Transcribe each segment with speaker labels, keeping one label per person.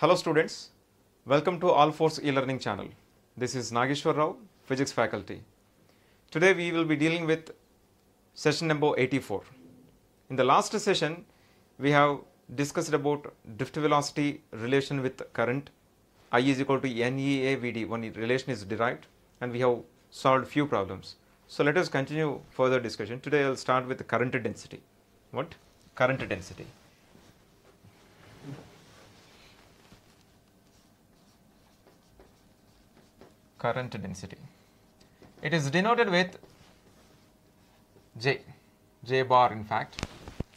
Speaker 1: Hello students, welcome to All Force e-learning channel. This is Nageshwar Rao, physics faculty. Today we will be dealing with session number 84. In the last session, we have discussed about drift velocity relation with current. I is equal to NEAVD, one relation is derived and we have solved few problems. So let us continue further discussion. Today I will start with current density. What? Current density. current density. It is denoted with J, J bar in fact.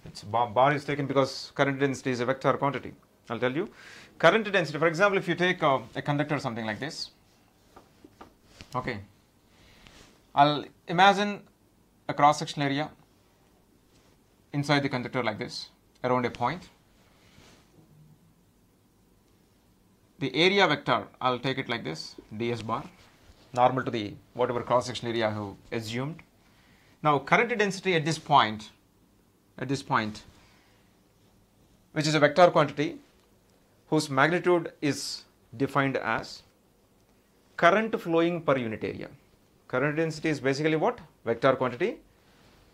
Speaker 1: It's bar, bar is taken because current density is a vector quantity. I'll tell you. Current density, for example, if you take a, a conductor or something like this, okay, I'll imagine a cross-sectional area inside the conductor like this around a point the area vector, I'll take it like this, ds bar, normal to the whatever cross-section area I have assumed. Now current density at this point, at this point, which is a vector quantity whose magnitude is defined as current flowing per unit area. Current density is basically what? Vector quantity.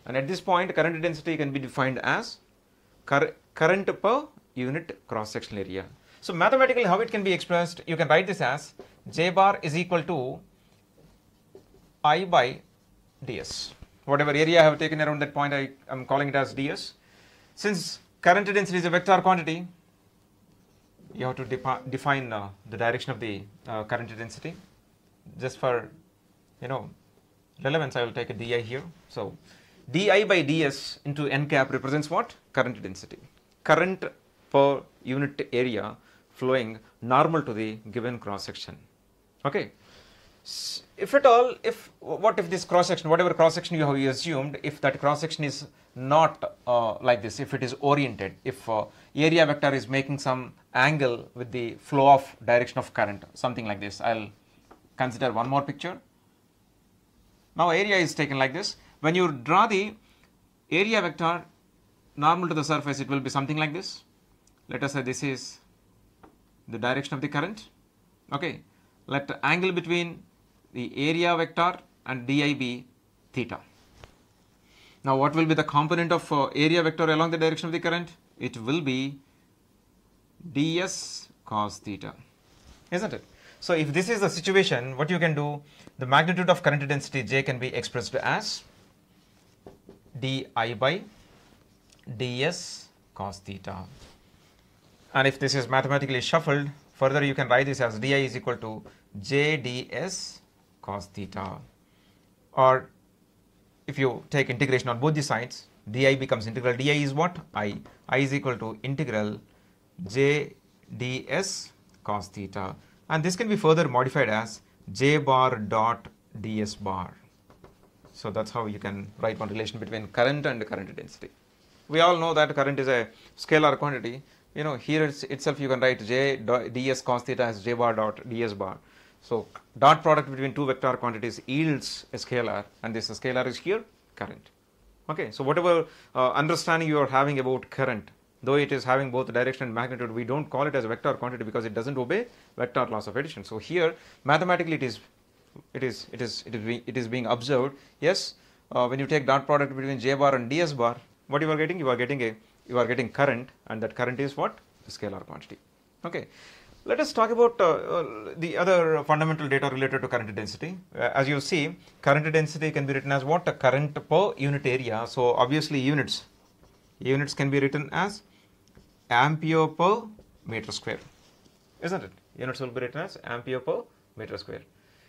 Speaker 1: And at this point, current density can be defined as cur current per unit cross-sectional area. So mathematically how it can be expressed, you can write this as j bar is equal to i by ds. Whatever area I have taken around that point, I am calling it as ds. Since current density is a vector quantity, you have to define uh, the direction of the uh, current density. Just for, you know, relevance, I will take a di here. So di by ds into n cap represents what? Current density. Current per unit area flowing normal to the given cross section. Okay. If at all, if what if this cross section, whatever cross section you have assumed, if that cross section is not uh, like this, if it is oriented, if uh, area vector is making some angle with the flow of direction of current, something like this. I'll consider one more picture. Now area is taken like this. When you draw the area vector normal to the surface, it will be something like this. Let us say this is the direction of the current. Okay, let the angle between the area vector and di be theta. Now what will be the component of uh, area vector along the direction of the current? It will be ds cos theta, isn't it? So if this is the situation, what you can do, the magnitude of current density J can be expressed as di by ds cos theta and if this is mathematically shuffled further you can write this as di is equal to jds cos theta or if you take integration on both the sides di becomes integral di is what i i is equal to integral j ds cos theta and this can be further modified as j bar dot ds bar so that's how you can write one relation between current and current density we all know that current is a scalar quantity you know here it's itself you can write j ds cos theta as j bar dot ds bar. So, dot product between two vector quantities yields a scalar and this scalar is here current. Okay. So, whatever uh, understanding you are having about current though it is having both direction and magnitude we do not call it as a vector quantity because it does not obey vector laws of addition. So, here mathematically it is it is it is it is being, it is being observed yes uh, when you take dot product between j bar and ds bar what you are getting you are getting a you are getting current and that current is what? The scalar quantity. Okay. Let us talk about uh, uh, the other fundamental data related to current density. Uh, as you see, current density can be written as what? A current per unit area. So obviously units, units can be written as ampere per meter square, isn't it? Units will be written as ampere per meter square.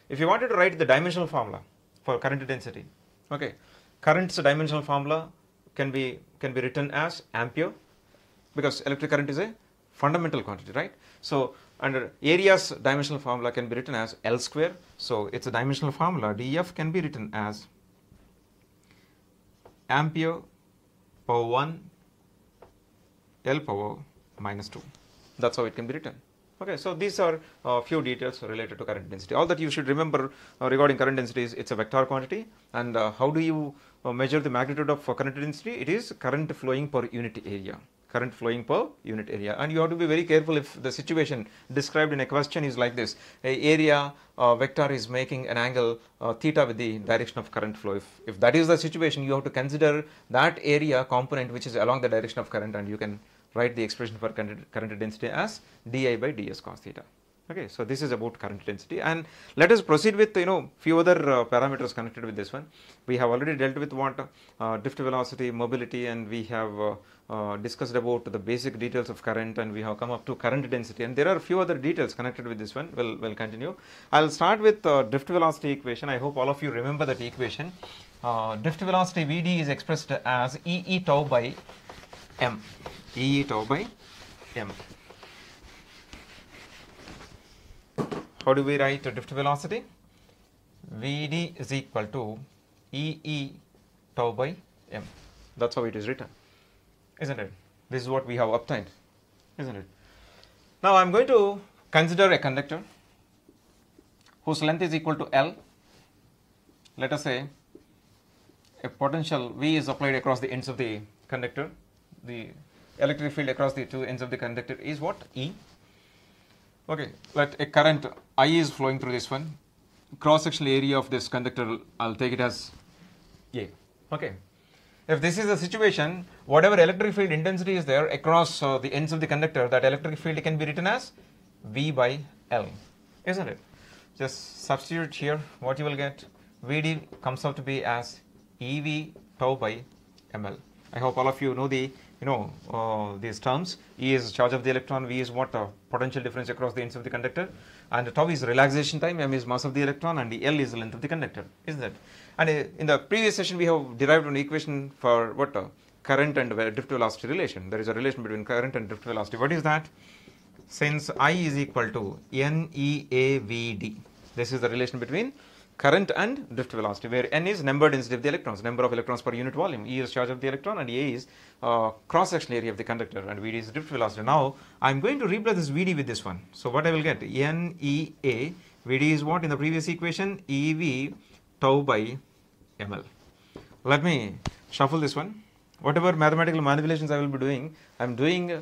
Speaker 1: If you wanted to write the dimensional formula for current density, okay, current's dimensional formula can be can be written as ampere because electric current is a fundamental quantity, right? So under area's dimensional formula can be written as L square. So it's a dimensional formula. dF can be written as ampere power 1 L power minus 2. That's how it can be written. Okay, so these are a uh, few details related to current density. All that you should remember uh, regarding current density is it's a vector quantity and uh, how do you uh, measure the magnitude of uh, current density? It is current flowing per unit area, current flowing per unit area and you have to be very careful if the situation described in a question is like this, a area uh, vector is making an angle theta with the direction of current flow. If, if that is the situation, you have to consider that area component which is along the direction of current and you can write the expression for current, current density as di by ds cos theta. Okay, so this is about current density and let us proceed with you know few other uh, parameters connected with this one. We have already dealt with what uh, drift velocity, mobility and we have uh, uh discussed about the basic details of current and we have come up to current density and there are a few other details connected with this one we'll, we'll continue i'll start with uh, drift velocity equation i hope all of you remember that equation uh, drift velocity vd is expressed as ee tau by m e tau by m how do we write drift velocity vd is equal to e e tau by m that's how it is written isn't it this is what we have obtained isn't it now i'm going to consider a conductor whose length is equal to l let us say a potential v is applied across the ends of the conductor the electric field across the two ends of the conductor is what? E. Okay, let a current I is flowing through this one. Cross-sectional area of this conductor, I'll take it as A. Okay. If this is the situation, whatever electric field intensity is there across uh, the ends of the conductor, that electric field can be written as V by L, isn't it? Just substitute here, what you will get, VD comes out to be as EV tau by ML. I hope all of you know the you know uh, these terms. E is charge of the electron, V is what uh, potential difference across the ends of the conductor, and tau is relaxation time, M is mass of the electron, and L is the length of the conductor, isn't it? And uh, in the previous session, we have derived an equation for what uh, current and uh, drift velocity relation. There is a relation between current and drift velocity. What is that? Since I is equal to NEAVD, this is the relation between current and drift velocity where n is number density of the electrons, number of electrons per unit volume, E is charge of the electron and A is uh, cross-sectional area of the conductor and Vd is drift velocity. Now, I am going to replace this Vd with this one. So, what I will get NEA, Vd is what in the previous equation? EV tau by ml. Let me shuffle this one. Whatever mathematical manipulations I will be doing, I am doing uh,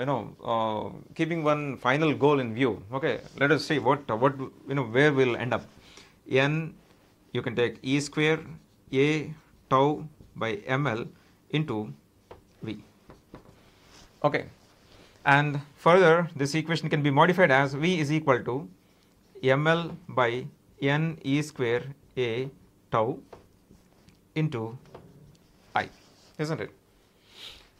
Speaker 1: you know, uh, keeping one final goal in view. Okay, let us see what, what, you know, where we will end up n you can take e square a tau by ml into v. Okay. And further this equation can be modified as v is equal to ml by n e square a tau into i isn't it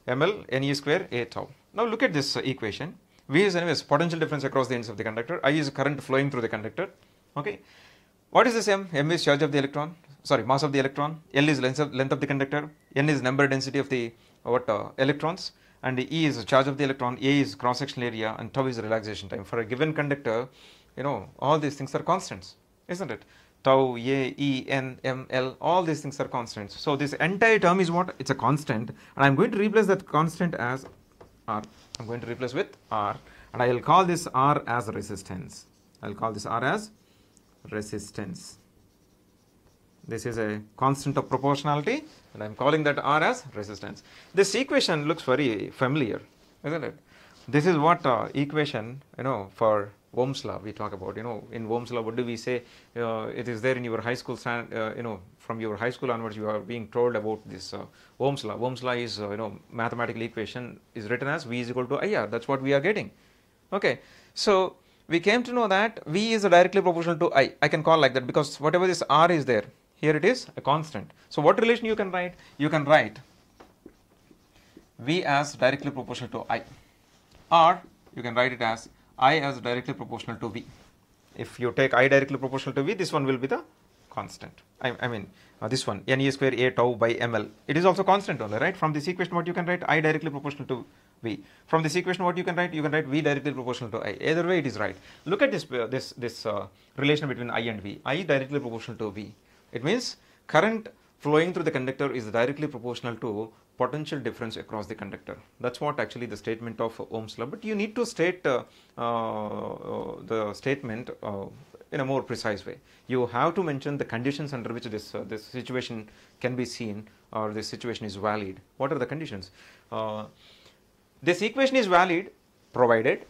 Speaker 1: ml n e square a tau. Now look at this equation v is anyways potential difference across the ends of the conductor i is current flowing through the conductor okay what is this m? m is charge of the electron, sorry, mass of the electron, l is length of, length of the conductor, n is number density of the what uh, electrons and E is the charge of the electron, A is cross-sectional area and tau is relaxation time. For a given conductor, you know, all these things are constants, isn't it? Tau, A, E, N, M, L, all these things are constants. So, this entire term is what? It's a constant and I'm going to replace that constant as R. I'm going to replace with R and I will call this R as resistance. I'll call this R as resistance. This is a constant of proportionality and I am calling that R as resistance. This equation looks very familiar, isn't it? This is what uh, equation, you know, for Ohm's law we talk about, you know, in Ohm's law what do we say, uh, it is there in your high school, uh, you know, from your high school onwards you are being told about this uh, Ohm's law. Ohm's law is, uh, you know, mathematical equation is written as V is equal to IR, that's what we are getting, okay. So, we came to know that V is directly proportional to I. I can call like that because whatever this R is there, here it is a constant. So what relation you can write? You can write V as directly proportional to I or you can write it as I as directly proportional to V. If you take I directly proportional to V, this one will be the constant. I, I mean uh, this one, Ne square A tau by ml. It is also constant only, right? From this equation what you can write? I directly proportional to V. From this equation, what you can write? You can write V directly proportional to I. Either way, it is right. Look at this, uh, this, this uh, relation between I and V. I directly proportional to V. It means current flowing through the conductor is directly proportional to potential difference across the conductor. That's what actually the statement of Ohm's law. But you need to state uh, uh, uh the statement in a more precise way. You have to mention the conditions under which this uh, this situation can be seen or this situation is valid. What are the conditions? Uh, this equation is valid provided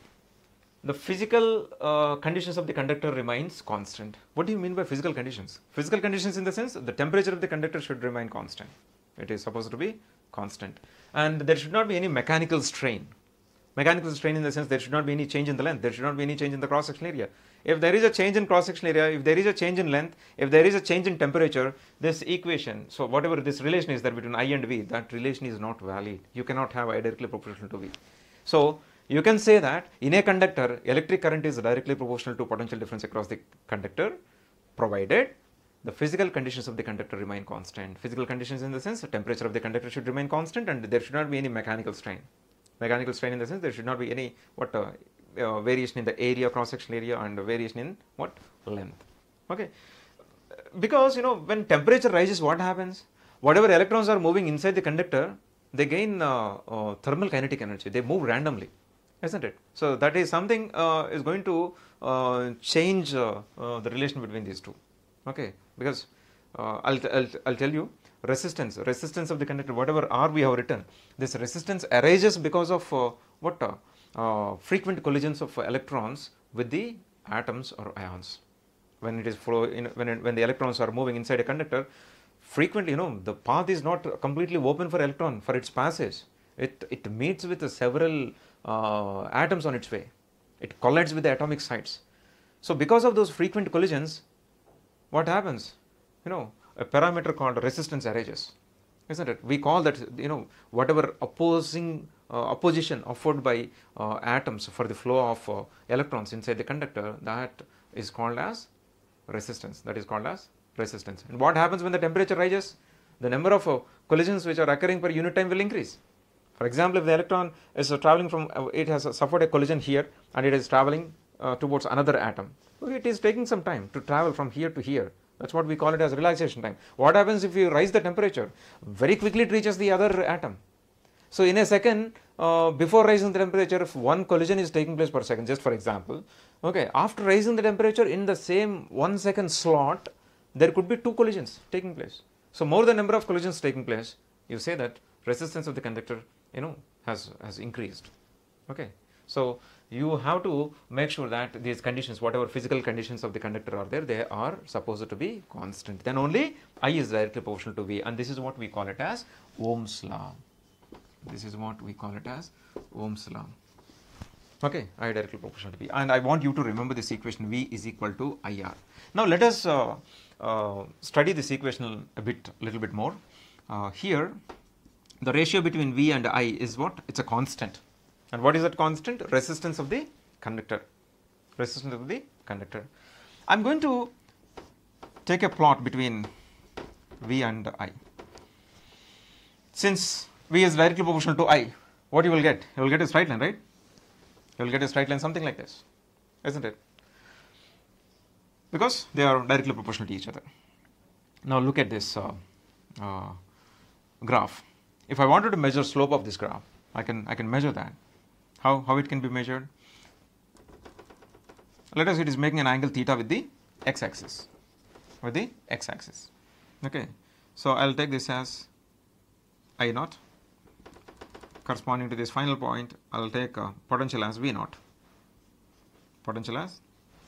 Speaker 1: the physical uh, conditions of the conductor remains constant. What do you mean by physical conditions? Physical conditions in the sense the temperature of the conductor should remain constant. It is supposed to be constant and there should not be any mechanical strain mechanical strain in the sense there should not be any change in the length, there should not be any change in the cross sectional area. If there is a change in cross sectional area, if there is a change in length, if there is a change in temperature, this equation, so whatever this relation is there between I and V, that relation is not valid. You cannot have I directly proportional to V. So you can say that in a conductor, electric current is directly proportional to potential difference across the conductor, provided the physical conditions of the conductor remain constant. Physical conditions in the sense the temperature of the conductor should remain constant and there should not be any mechanical strain mechanical strain in the sense there should not be any what uh, uh, variation in the area cross sectional area and variation in what length okay because you know when temperature rises what happens whatever electrons are moving inside the conductor they gain uh, uh thermal kinetic energy they move randomly isn't it so that is something uh, is going to uh, change the relation between these two okay because I'll, I'll, I'll tell you resistance, resistance of the conductor, whatever R we have written, this resistance arises because of uh, what uh, uh, frequent collisions of electrons with the atoms or ions. When it is flow, in, when, it, when the electrons are moving inside a conductor, frequently, you know, the path is not completely open for electron for its passage. It, it meets with several uh, atoms on its way. It collides with the atomic sites. So because of those frequent collisions, what happens? You know, a parameter called resistance arranges, isn't it? We call that, you know, whatever opposing uh, opposition offered by uh, atoms for the flow of uh, electrons inside the conductor, that is called as resistance, that is called as resistance. And what happens when the temperature rises? The number of uh, collisions which are occurring per unit time will increase. For example, if the electron is uh, traveling from, uh, it has suffered a collision here and it is traveling towards another atom. it is taking some time to travel from here to here that's what we call it as relaxation time. What happens if you raise the temperature? Very quickly it reaches the other atom. So in a second, uh, before raising the temperature, if one collision is taking place per second, just for example, okay, after raising the temperature in the same one second slot, there could be two collisions taking place. So more the number of collisions taking place, you say that resistance of the conductor, you know, has, has increased, okay. So you have to make sure that these conditions, whatever physical conditions of the conductor are there, they are supposed to be constant. Then only I is directly proportional to V and this is what we call it as Ohm's law. This is what we call it as Ohm's law. Okay, I directly proportional to V. And I want you to remember this equation V is equal to IR. Now let us uh, uh, study this equation a bit, little bit more. Uh, here, the ratio between V and I is what? It's a constant and what is that constant? Resistance of the conductor. Resistance of the conductor. I am going to take a plot between V and I. Since V is directly proportional to I, what you will get? You will get a straight line, right? You will get a straight line something like this, isn't it? Because they are directly proportional to each other. Now look at this uh, uh, graph. If I wanted to measure slope of this graph, I can, I can measure that how, how it can be measured. Let us say it is making an angle theta with the x-axis, with the x-axis, okay. So, I will take this as I naught corresponding to this final point, I will take a uh, potential as V naught, potential as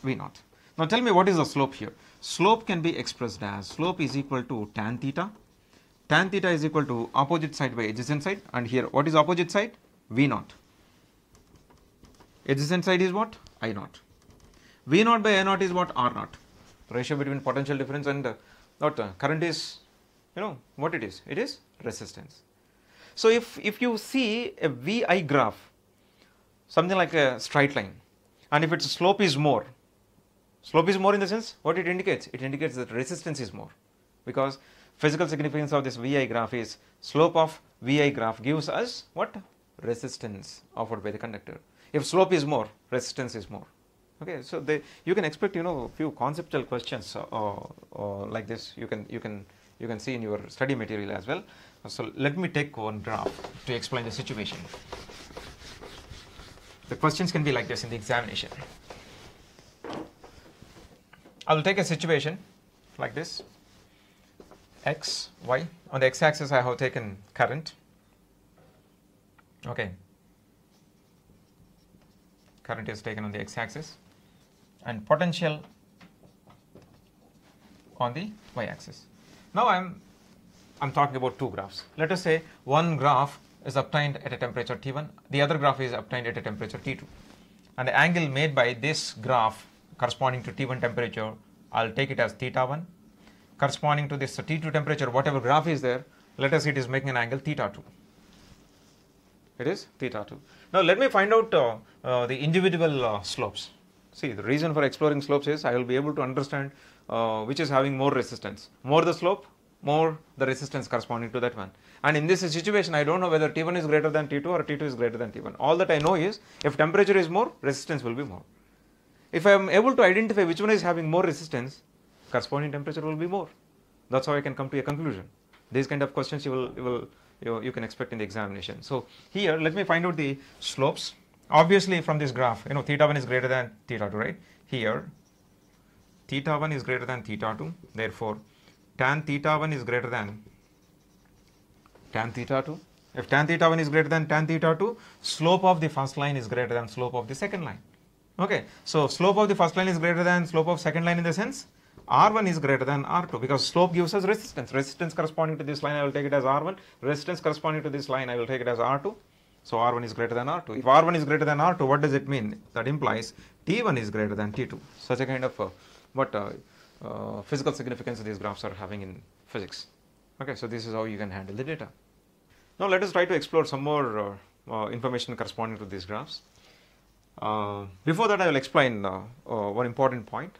Speaker 1: V naught. Now tell me what is the slope here? Slope can be expressed as slope is equal to tan theta. Tan theta is equal to opposite side by adjacent side and here what is opposite side? V naught. Adjacent side is what? I naught. V naught by A naught is what? R naught. Ratio between potential difference and uh, what uh, current is, you know, what it is? It is resistance. So, if, if you see a VI graph, something like a straight line and if its slope is more, slope is more in the sense what it indicates? It indicates that resistance is more because physical significance of this VI graph is slope of VI graph gives us what? Resistance offered by the conductor. If slope is more, resistance is more. Okay, so they, you can expect you know few conceptual questions uh, uh, like this. You can you can you can see in your study material as well. So let me take one graph to explain the situation. The questions can be like this in the examination. I will take a situation like this x, y. On the x axis, I have taken current. Okay, current is taken on the x-axis and potential on the y-axis. Now I am I'm talking about two graphs. Let us say one graph is obtained at a temperature T1, the other graph is obtained at a temperature T2. And the angle made by this graph corresponding to T1 temperature, I'll take it as theta 1. Corresponding to this T2 temperature, whatever graph is there, let us say it is making an angle theta 2 it is theta 2. Now, let me find out uh, uh, the individual uh, slopes. See, the reason for exploring slopes is I will be able to understand uh, which is having more resistance. More the slope, more the resistance corresponding to that one. And in this situation, I do not know whether T1 is greater than T2 or T2 is greater than T1. All that I know is if temperature is more, resistance will be more. If I am able to identify which one is having more resistance, corresponding temperature will be more. That is how I can come to a conclusion. These kind of questions you will, you will you, can expect in the examination. So here let me find out the slopes. Obviously from this graph, you know theta 1 is greater than theta 2, right? Here theta 1 is greater than theta 2, therefore tan theta 1 is greater than tan theta 2. If tan theta 1 is greater than tan theta 2, slope of the first line is greater than slope of the second line. Okay, so slope of the first line is greater than slope of second line in the sense R1 is greater than R2 because slope gives us resistance. Resistance corresponding to this line, I will take it as R1. Resistance corresponding to this line, I will take it as R2. So R1 is greater than R2. If R1 is greater than R2, what does it mean? That implies T1 is greater than T2. Such a kind of uh, what uh, uh, physical significance these graphs are having in physics. Okay, so this is how you can handle the data. Now let us try to explore some more uh, uh, information corresponding to these graphs. Uh, before that, I will explain one important point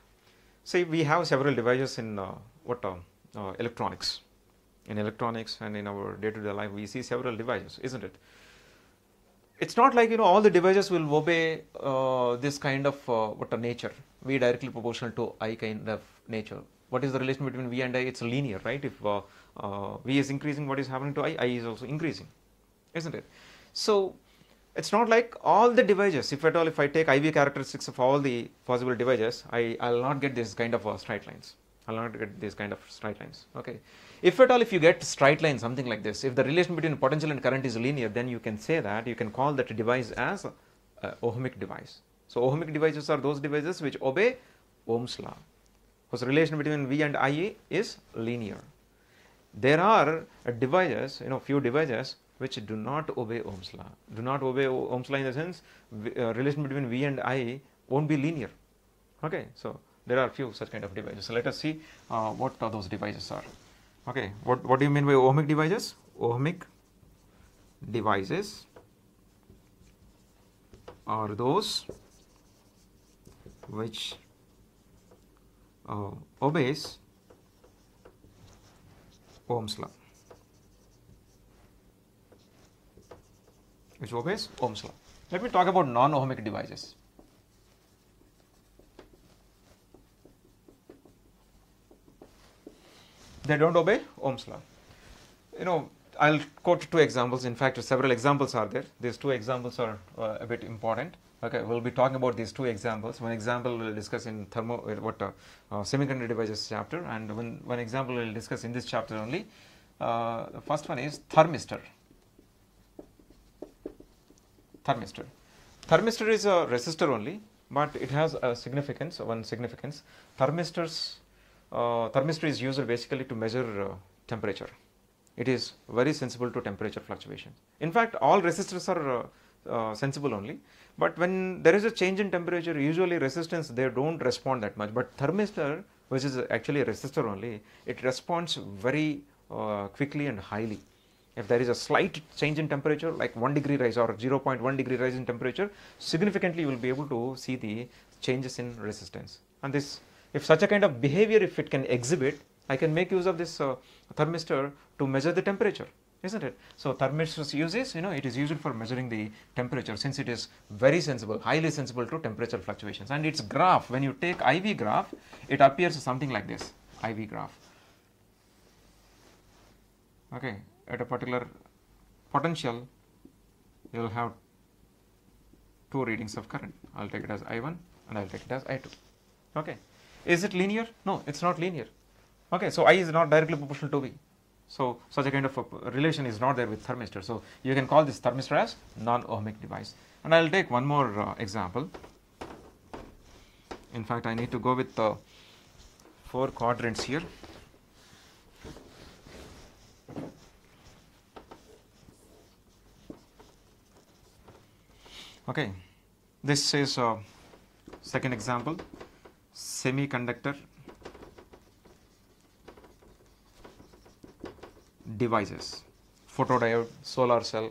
Speaker 1: say we have several devices in uh, what um, uh, electronics in electronics and in our day-to-day -day life we see several devices isn't it it's not like you know all the devices will obey uh, this kind of uh, what a nature v directly proportional to i kind of nature what is the relation between v and i it's linear right if uh, uh v is increasing what is happening to i i is also increasing isn't it so it's not like all the devices. if at all if I take IV characteristics of all the possible devices, I, I'll not get this kind of uh, straight lines. I'll not get these kind of straight lines. Okay. If at all if you get straight lines something like this, if the relation between potential and current is linear, then you can say that you can call that device as uh, ohmic device. So ohmic devices are those devices which obey Ohm's law, because relation between V and I is linear. There are uh, devices, you know, few devices which do not obey Ohm's law. Do not obey Ohm's law in the sense uh, relation between V and I won't be linear. Okay, so there are few such kind of devices. So let us see uh, what those devices are. Okay, what what do you mean by ohmic devices? Ohmic devices are those which uh, obeys Ohm's law. which obeys Ohm's law. Let me talk about non-ohmic devices. They don't obey Ohm's law. You know, I'll quote two examples. In fact, several examples are there. These two examples are uh, a bit important. Okay, we'll be talking about these two examples. One example we'll discuss in thermo uh, what uh, uh, semiconductor devices chapter, and one one example we'll discuss in this chapter only. Uh, the first one is thermistor thermistor. Thermistor is a resistor only, but it has a significance, one significance. Thermistors, uh, thermistor is used basically to measure uh, temperature. It is very sensible to temperature fluctuations. In fact, all resistors are uh, uh, sensible only, but when there is a change in temperature, usually resistance, they don't respond that much. But thermistor, which is actually a resistor only, it responds very uh, quickly and highly. If there is a slight change in temperature, like 1 degree rise or 0.1 degree rise in temperature, significantly you will be able to see the changes in resistance. And this, if such a kind of behavior, if it can exhibit, I can make use of this uh, thermistor to measure the temperature, isn't it? So thermistor's uses, you know, it is used for measuring the temperature since it is very sensible, highly sensible to temperature fluctuations. And its graph, when you take IV graph, it appears something like this, IV graph. Okay, at a particular potential, you will have two readings of current. I'll take it as I1 and I'll take it as I2. Okay. Is it linear? No, it's not linear. Okay, so I is not directly proportional to V. So such a kind of a relation is not there with thermistor. So you can call this thermistor as non-ohmic device. And I'll take one more uh, example. In fact, I need to go with uh, four quadrants here. Okay, this is a uh, second example, semiconductor devices, photodiode, solar cell,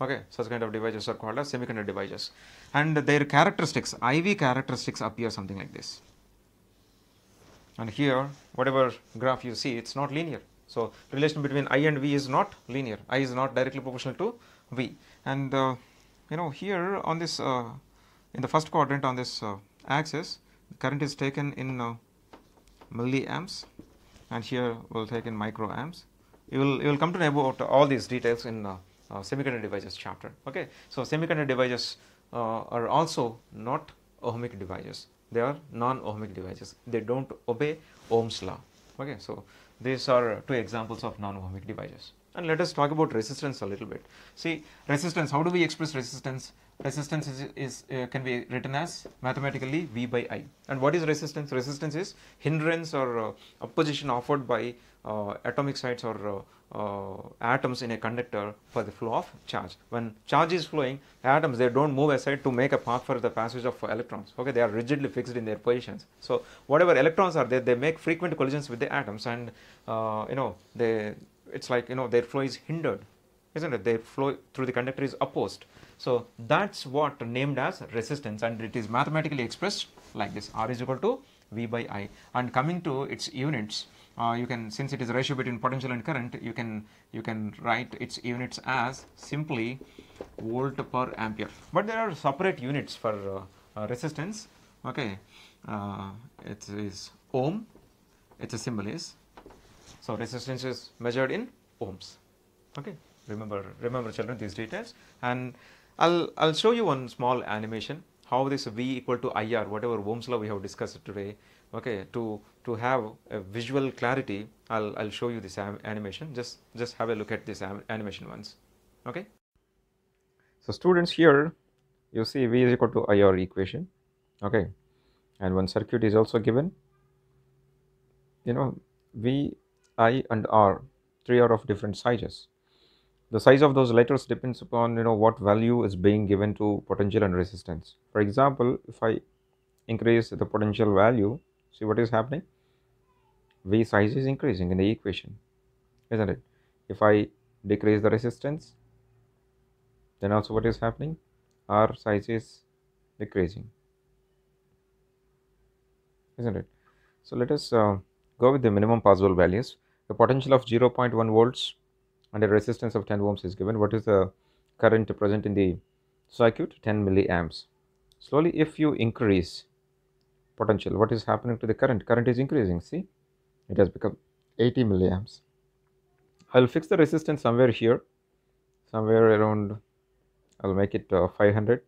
Speaker 1: okay, such kind of devices are called as semiconductor devices and their characteristics, IV characteristics appear something like this. And here, whatever graph you see, it is not linear. So, relation between I and V is not linear, I is not directly proportional to V and uh, you know here on this uh, in the first quadrant on this uh, axis current is taken in uh, milliamps and here we will take in microamps. You will, you will come to know about all these details in uh, uh, semiconductor devices chapter. Okay, So, semiconductor devices uh, are also not ohmic devices, they are non-ohmic devices, they do not obey Ohm's law. Okay, So, these are two examples of non-ohmic devices. And let us talk about resistance a little bit. See, resistance, how do we express resistance? resistance is, is uh, can be written as mathematically V by I. And what is resistance? Resistance is hindrance or uh, opposition offered by uh, atomic sites or uh, uh, atoms in a conductor for the flow of charge. When charge is flowing, atoms they don't move aside to make a path for the passage of electrons. Okay, they are rigidly fixed in their positions. So whatever electrons are there, they make frequent collisions with the atoms, and uh, you know they it's like you know their flow is hindered, isn't it? Their flow through the conductor is opposed. So that's what named as resistance and it is mathematically expressed like this R is equal to V by I and coming to its units uh, you can since it is ratio between potential and current you can you can write its units as simply volt per ampere but there are separate units for uh, uh resistance okay uh, it is ohm its a symbol is so resistance is measured in ohms okay remember remember children these details and I'll, I'll show you one small animation how this V equal to IR whatever Ohm's law we have discussed today okay to to have a visual clarity I'll, I'll show you this animation just just have a look at this animation once okay so students here you see V is equal to IR equation okay and one circuit is also given you know V I and R three are of different sizes the size of those letters depends upon you know what value is being given to potential and resistance. For example, if I increase the potential value, see what is happening? V size is increasing in the equation, isn't it? If I decrease the resistance, then also what is happening? R size is decreasing, isn't it? So let us uh, go with the minimum possible values. The potential of 0.1 volts and a resistance of 10 ohms is given what is the current present in the circuit 10 milliamps slowly if you increase potential what is happening to the current current is increasing see it has become 80 milliamps I'll fix the resistance somewhere here somewhere around I'll make it uh, 500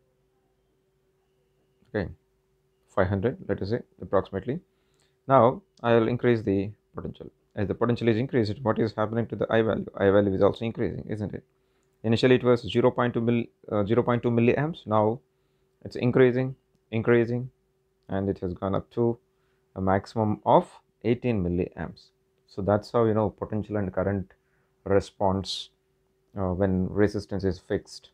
Speaker 1: okay 500 let us say approximately now I'll increase the potential as the potential is increased, what is happening to the I value? I value is also increasing, isn't it? Initially, it was 0 0.2, mil, uh, 0 0.2 milliamps. Now, it's increasing, increasing, and it has gone up to a maximum of 18 milliamps. So that's how you know potential and current response uh, when resistance is fixed.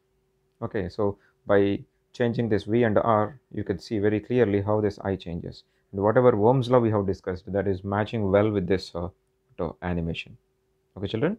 Speaker 1: Okay, so by changing this V and R, you can see very clearly how this I changes. And whatever Worm's law we have discussed, that is matching well with this uh, vector animation okay children